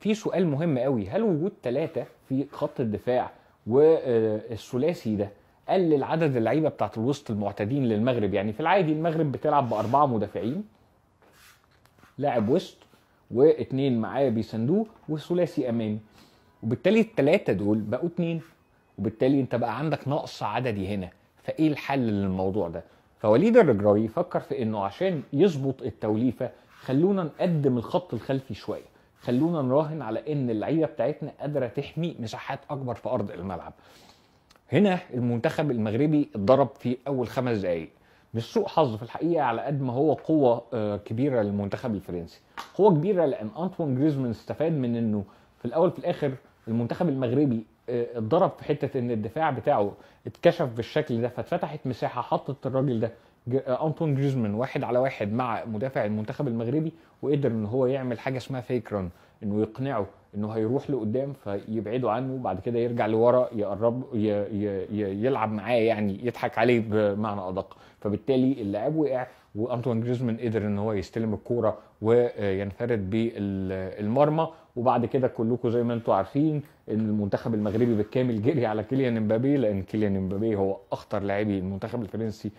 في سؤال مهم قوي هل وجود ثلاثة في خط الدفاع والثلاثي ده قلل عدد اللعيبه بتاعت الوسط المعتادين للمغرب يعني في العادي المغرب بتلعب باربعه مدافعين لاعب وسط واثنين معاه بيساندوه وثلاثي امامي وبالتالي الثلاثه دول بقوا اثنين وبالتالي انت بقى عندك نقص عددي هنا فايه الحل للموضوع ده فوليد الرجراوي فكر في انه عشان يظبط التوليفه خلونا نقدم الخط الخلفي شويه خلونا نراهن على ان اللعيبه بتاعتنا قادره تحمي مساحات اكبر في ارض الملعب هنا المنتخب المغربي اتضرب في اول خمس دقائق مش سوء حظ في الحقيقه على قد ما هو قوه آه، كبيره للمنتخب الفرنسي قوه كبيره لان انطوان جريزمان استفاد من انه في الاول في الاخر المنتخب المغربي آه، اتضرب في حته ان الدفاع بتاعه اتكشف بالشكل ده فاتفتحت مساحه حطت الراجل ده انطون جريزمان واحد على واحد مع مدافع المنتخب المغربي وقدر ان هو يعمل حاجه اسمها فيك رن انه يقنعه انه هيروح لقدام فيبعده عنه وبعد كده يرجع لورا يقرب ي ي ي يلعب معاه يعني يضحك عليه بمعنى ادق فبالتالي اللاعب وقع وانطوان جريزمان قدر ان هو يستلم الكوره وينفرد بالمرمى وبعد كده كلكم زي ما انتم عارفين ان المنتخب المغربي بالكامل جري على كيليان امبابي لان كيليان امبابي هو اخطر لاعبي المنتخب الفرنسي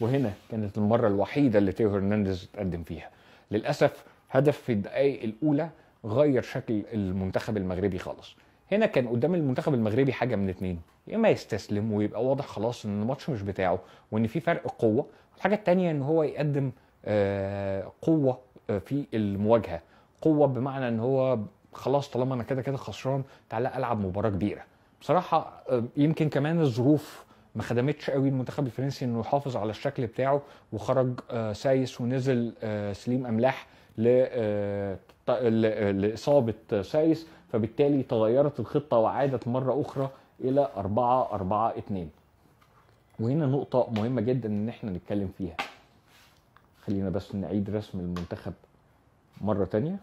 وهنا كانت المرة الوحيدة اللي تيو هرنانديز اتقدم فيها للأسف هدف في الدقائق الأولى غير شكل المنتخب المغربي خالص هنا كان قدام المنتخب المغربي حاجه من اتنين يا اما يستسلم ويبقى واضح خلاص ان الماتش مش بتاعه وان في فرق قوه الحاجه التانية ان هو يقدم آه، قوه آه، في المواجهه قوه بمعنى ان هو خلاص طالما انا كده كده خسران تعالى العب مباراه كبيره بصراحه آه، يمكن كمان الظروف ما خدمتش قوي المنتخب الفرنسي انه يحافظ على الشكل بتاعه وخرج آه، سايس ونزل آه، سليم املاح آه، لاصابه سايس فبالتالي تغيرت الخطه وعادت مره اخرى الى 4 4 2 وهنا نقطه مهمه جدا ان احنا نتكلم فيها خلينا بس نعيد رسم المنتخب مره تانية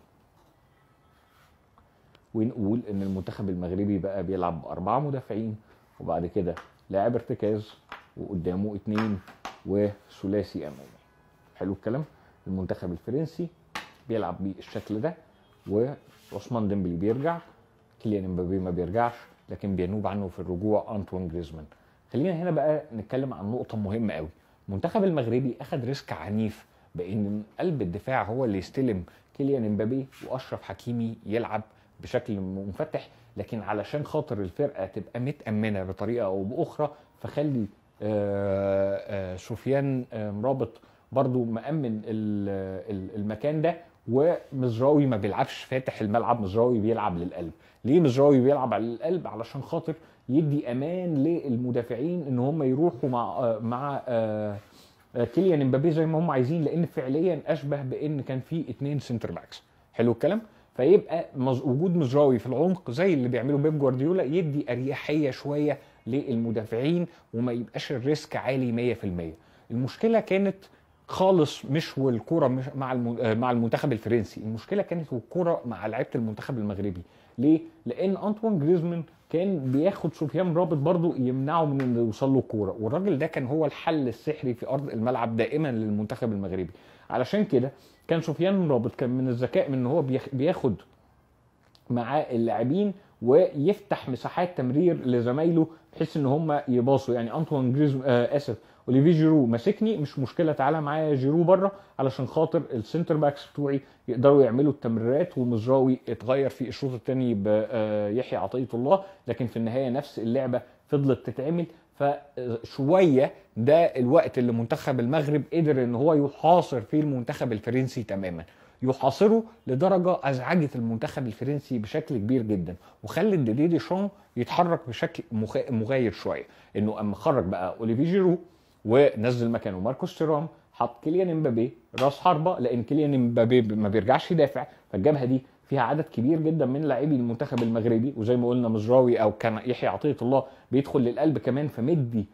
ونقول ان المنتخب المغربي بقى بيلعب باربعه مدافعين وبعد كده لاعب ارتكاز وقدامه اثنين وثلاثي امامي حلو الكلام المنتخب الفرنسي بيلعب بالشكل ده وعثمان ديمبلي بيرجع كيليان امبابي ما بيرجعش لكن بينوب عنه في الرجوع انطوان جريزمان خلينا هنا بقى نتكلم عن نقطه مهمه قوي المنتخب المغربي اخذ ريسك عنيف بان قلب الدفاع هو اللي يستلم كيليان امبابي واشرف حكيمي يلعب بشكل منفتح لكن علشان خاطر الفرقه تبقى متامنه بطريقه او باخرى فخلي آه، آه، سفيان آه، مرابط برضو مأمن المكان ده ومزراوي ما بيلعبش فاتح الملعب مزراوي بيلعب للقلب ليه مزراوي بيلعب على القلب علشان خاطر يدي امان للمدافعين ان هم يروحوا مع مع كيليان امبابي زي ما هم عايزين لان فعليا اشبه بان كان في اتنين سنتر باكس حلو الكلام فيبقى وجود مزراوي في العمق زي اللي بيعمله بيب جوارديولا يدي اريحيه شويه للمدافعين وما يبقاش الريسك عالي 100% المشكله كانت خالص مش والكوره مش مع آه، مع المنتخب الفرنسي المشكله كانت والكوره مع لعيبه المنتخب المغربي ليه لان انطوان جريزمان كان بياخد سفيان رابط برضه يمنعه من انه يوصل له الكوره والراجل ده كان هو الحل السحري في ارض الملعب دائما للمنتخب المغربي علشان كده كان سفيان رابط كان من الذكاء من ان هو بياخد مع اللاعبين ويفتح مساحات تمرير لزمايله بحيث ان هم يباصوا يعني انطوان جريزمان آه، اسف اوليفي جيرو ماسكني مش مشكله تعالى معايا جيرو بره علشان خاطر السنتر باكس بتوعي يقدروا يعملوا التمريرات ومزراوي اتغير في الشوط الثاني بيحيى آه، عطيه الله لكن في النهايه نفس اللعبه فضلت تتعمل فشويه ده الوقت اللي منتخب المغرب قدر ان هو يحاصر فيه المنتخب الفرنسي تماما يحاصره لدرجه ازعجت المنتخب الفرنسي بشكل كبير جدا وخلت ديدي شون يتحرك بشكل مغاير شويه انه اما خرج بقى اوليفي جيرو ونزل مكانه ماركوس تيرام حط كيليان امبابي راس حربه لان كيليان امبابي ما بيرجعش يدافع فالجبهه دي فيها عدد كبير جدا من لاعبي المنتخب المغربي وزي ما قلنا مزراوي او كان يحيى عطيه الله بيدخل للقلب كمان فمدي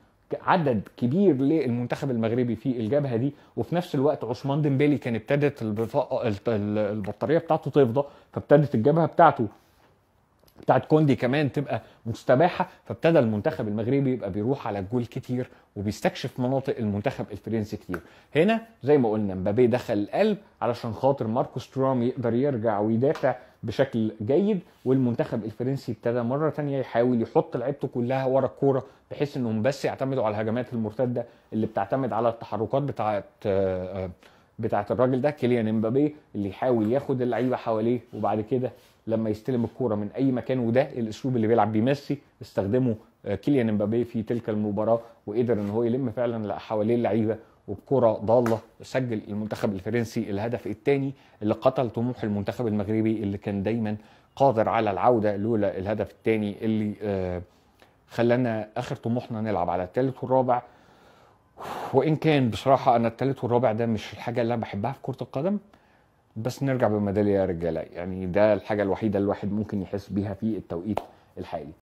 عدد كبير للمنتخب المغربي في الجبهه دي وفي نفس الوقت عثمان ديمبلي كان ابتدت البطاريه بتاعته تفضى فابتدت الجبهه بتاعته بتاعت كوندي كمان تبقى مستباحه فابتدى المنتخب المغربي يبقى بيروح على الجول كتير وبيستكشف مناطق المنتخب الفرنسي كتير هنا زي ما قلنا مبابي دخل القلب علشان خاطر ماركوس ترام يقدر يرجع ويدافع بشكل جيد والمنتخب الفرنسي ابتدى مره تانية يحاول يحط لعيبته كلها ورا الكوره بحيث انهم بس يعتمدوا على الهجمات المرتده اللي بتعتمد على التحركات بتاعت آه، بتاعت الراجل ده كيليان امبابي اللي يحاول ياخد اللعيبه حواليه وبعد كده لما يستلم الكوره من اي مكان وده الاسلوب اللي بيلعب بيه ميسي استخدمه آه، كيليان امبابي في تلك المباراه وقدر ان هو يلم فعلا حواليه اللعيبه وبكره ضاله سجل المنتخب الفرنسي الهدف الثاني اللي قتل طموح المنتخب المغربي اللي كان دايما قادر على العوده لولا الهدف الثاني اللي آه، خلانا اخر طموحنا نلعب على الثالث والرابع وان كان بصراحه انا الثالث والرابع ده مش الحاجه اللي انا بحبها في كره القدم بس نرجع بميداليه رجاله يعني ده الحاجه الوحيده اللي الواحد ممكن يحس بيها في التوقيت الحالي